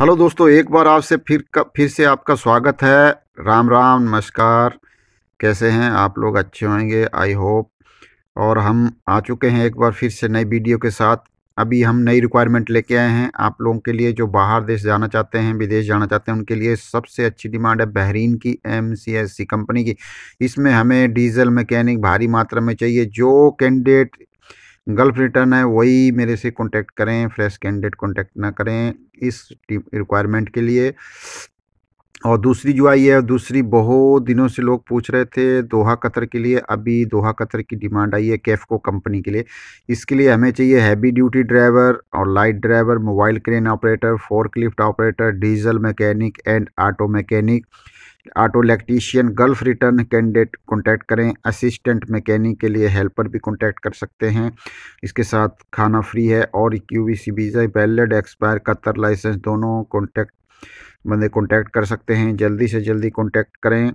hello दोस्तों एक बार आपसे फिर का फिर से आपका स्वागत है राम राम नमस्कार कैसे हैं आप लोग अच्छे होंगे आई होप और हम आ चुके हैं एक बार फिर से नई वीडियो के साथ अभी हम नई रिक्वायरमेंट लेके आए हैं आप लोगों के लिए जो बाहर देश जाना चाहते हैं विदेश जाना चाहते हैं उनके लिए सबसे अच्छी डिमांड है बहरीन की एम कंपनी की इसमें हमें डीजल मैकेनिक भारी मात्रा में चाहिए जो कैंडिडेट गल्फ रिटर्न है वही मेरे से कांटेक्ट करें फ्रेश कैंडिडेट कांटेक्ट ना करें इस रिक्वायरमेंट के लिए और दूसरी जो आई है दूसरी बहुत दिनों से लोग पूछ रहे थे दोहा कतर के लिए अभी दोहा कतर की डिमांड आई है कैफको कंपनी के लिए इसके लिए हमें चाहिए हैवी ड्यूटी ड्राइवर और light driver mobile crane operator forklift operator diesel mechanic and auto mechanic auto electrician Gulf return candidate contact करें असिस्टेंट मैकेनिक के लिए हेल्पर भी कॉन्टैक्ट कर सकते हैं इसके साथ खाना फ्री है और Q V C visa valid expire Qatar licence दोनों कॉन्टैक्ट बंदे कॉन्टैक्ट कर सकते हैं जल्दी से जल्दी कॉन्टैक्ट करें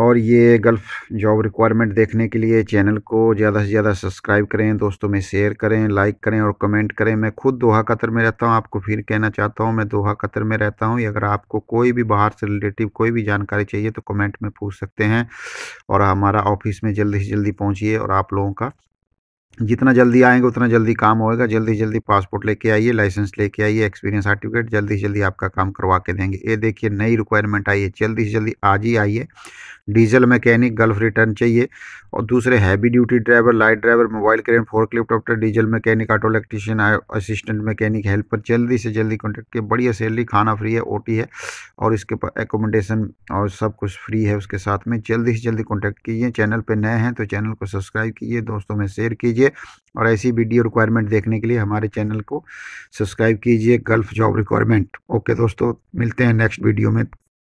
और ये गल्फ़ जॉब रिक्वायरमेंट देखने के लिए चैनल को ज़्यादा से ज़्यादा सब्सक्राइब करें दोस्तों में शेयर करें लाइक करें और कमेंट करें मैं खुद दोहा कतर में रहता हूं आपको फिर कहना चाहता हूं मैं दोहा कतर में रहता हूं अगर आपको कोई भी बाहर से रिलेटिव कोई भी जानकारी चाहिए तो कमेंट में पूछ सकते हैं और हमारा ऑफिस में जल्दी से जल्दी पहुँचिए और आप लोगों का जितना जल्दी आएंगे उतना जल्दी काम होएगा जल्दी जल्दी पासपोर्ट लेके आइए लाइसेंस लेके आइए एक्सपीरियंस सर्टिफिकेट जल्दी से जल्दी आपका काम करवा के देंगे ये देखिए नई रिक्वायरमेंट आई है जल्दी से जल्दी आज ही आइए डीजल मैकेनिक गल्फ रिटर्न चाहिए और दूसरे heavy duty driver light driver mobile crane forklift operator diesel mechanic auto electrician assistant mechanic helper जल्दी से जल्दी कॉन्टेक्ट किया बढ़िया सैलरी खाना फ्री है ओटी है और इसके एकोमोडेशन और सब कुछ फ्री है उसके साथ में जल्दी से जल्दी कॉन्टैक्ट कीजिए चैनल पर नए हैं तो चैनल को सब्सक्राइब कीजिए दोस्तों में शेयर कीजिए और ऐसी वीडियो रिक्वायरमेंट देखने के लिए हमारे चैनल को सब्सक्राइब कीजिए गल्फ जॉब रिक्वायरमेंट ओके दोस्तों मिलते हैं नेक्स्ट वीडियो में